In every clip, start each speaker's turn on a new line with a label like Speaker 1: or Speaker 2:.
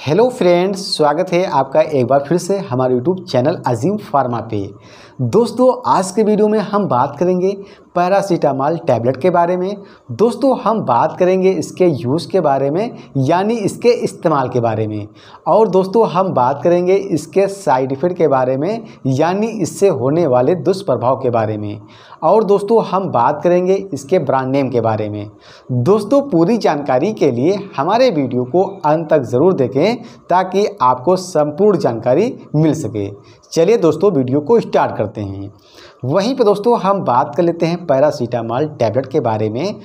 Speaker 1: hello friends स्वागत है आपका एक बार फिर से हमारे यूट्यूब चैनल अजीम फार्मा पे दोस्तों आज के वीडियो में हम बात करेंगे पैरासीटामॉल टैबलेट के बारे में दोस्तों हम बात करेंगे इसके यूज़ के बारे में यानी इसके इस्तेमाल के बारे में और दोस्तों हम बात करेंगे इसके साइड इफ़ेक्ट के बारे में यानी इससे होने वाले दुष्प्रभाव के बारे में और दोस्तों हम बात करेंगे इसके ब्रांड नेम के बारे में दोस्तों पूरी जानकारी के लिए हमारे वीडियो को अंत तक ज़रूर देखें ताकि आपको संपूर्ण जानकारी मिल सके चलिए दोस्तों वीडियो को स्टार्ट करते हैं वहीं पर दोस्तों हम बात कर लेते हैं पैरासीटामॉल टैबलेट के बारे में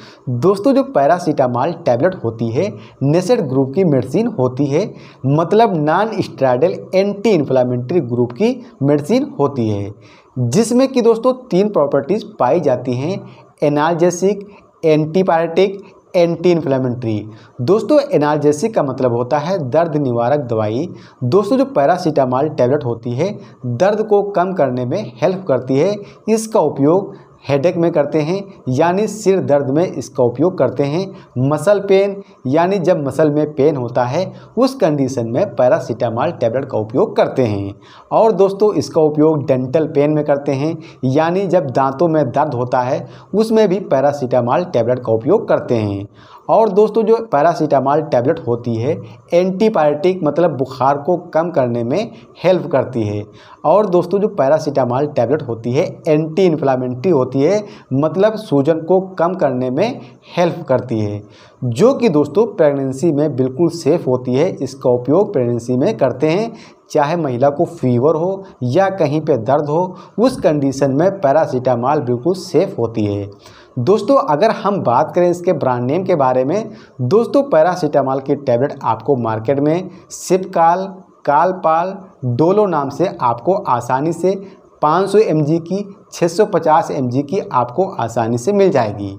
Speaker 1: दोस्तों जो पैरासीटामॉल टैबलेट होती है नेसेड ग्रुप की मेडिसिन होती है मतलब non steroidal anti inflammatory group की मेडिसिन होती है जिसमें कि दोस्तों तीन प्रॉपर्टीज़ पाई जाती हैं एनाल्जेसिक एंटीबायोटिक एंटी इन्फ्लेमेंट्री दोस्तों एनार्जेसिक का मतलब होता है दर्द निवारक दवाई दोस्तों जो पैरासीटामॉल टैबलेट होती है दर्द को कम करने में हेल्प करती है इसका उपयोग हेडेक में करते हैं यानी सिर दर्द में इसका उपयोग करते हैं मसल पेन यानी जब मसल में पेन होता है उस कंडीशन में पैरासीटामॉल टैबलेट का उपयोग करते हैं और दोस्तों इसका उपयोग डेंटल पेन में करते हैं यानी जब दांतों में दर्द होता है उसमें भी पैरासीटामॉल टैबलेट का उपयोग करते हैं और दोस्तों जो पैरासीटामॉल टैबलेट होती है एंटीबायोटिक मतलब बुखार को कम करने में हेल्प करती है और दोस्तों जो पैरासीटामॉल टैबलेट होती है एंटी इन्फ्लामेंट्री होती है मतलब सूजन को कम करने में हेल्प करती है जो कि दोस्तों प्रेगनेंसी में बिल्कुल सेफ़ होती है इसका उपयोग प्रेगनेंसी में करते हैं चाहे महिला को फीवर हो या कहीं पे दर्द हो उस कंडीशन में पैरासीटामॉल बिल्कुल सेफ़ होती है दोस्तों अगर हम बात करें इसके ब्रांड नेम के बारे में दोस्तों पैरासीटामॉल की टैबलेट आपको मार्केट में सिपकाल कालपाल डोलो नाम से आपको आसानी से 500 सौ की 650 सौ की आपको आसानी से मिल जाएगी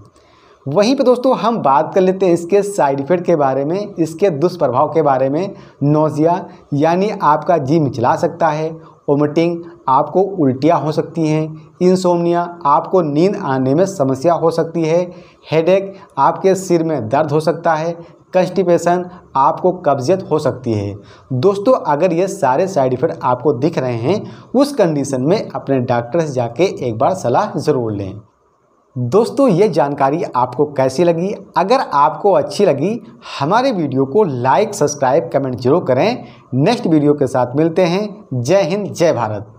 Speaker 1: वहीं पे दोस्तों हम बात कर लेते हैं इसके साइड इफ़ेक्ट के बारे में इसके दुष्प्रभाव के बारे में नोज़िया यानी आपका जी मिचला सकता है ओमिटिंग आपको उल्टियाँ हो सकती हैं इंसोमनिया आपको नींद आने में समस्या हो सकती है हेडेक आपके सिर में दर्द हो सकता है कंस्टिपेशन आपको कब्जियत हो सकती है दोस्तों अगर ये सारे साइड इफ़ेक्ट आपको दिख रहे हैं उस कंडीशन में अपने डॉक्टर से जाके एक बार सलाह ज़रूर लें दोस्तों ये जानकारी आपको कैसी लगी अगर आपको अच्छी लगी हमारे वीडियो को लाइक सब्सक्राइब कमेंट जरूर करें नेक्स्ट वीडियो के साथ मिलते हैं जय हिंद जय भारत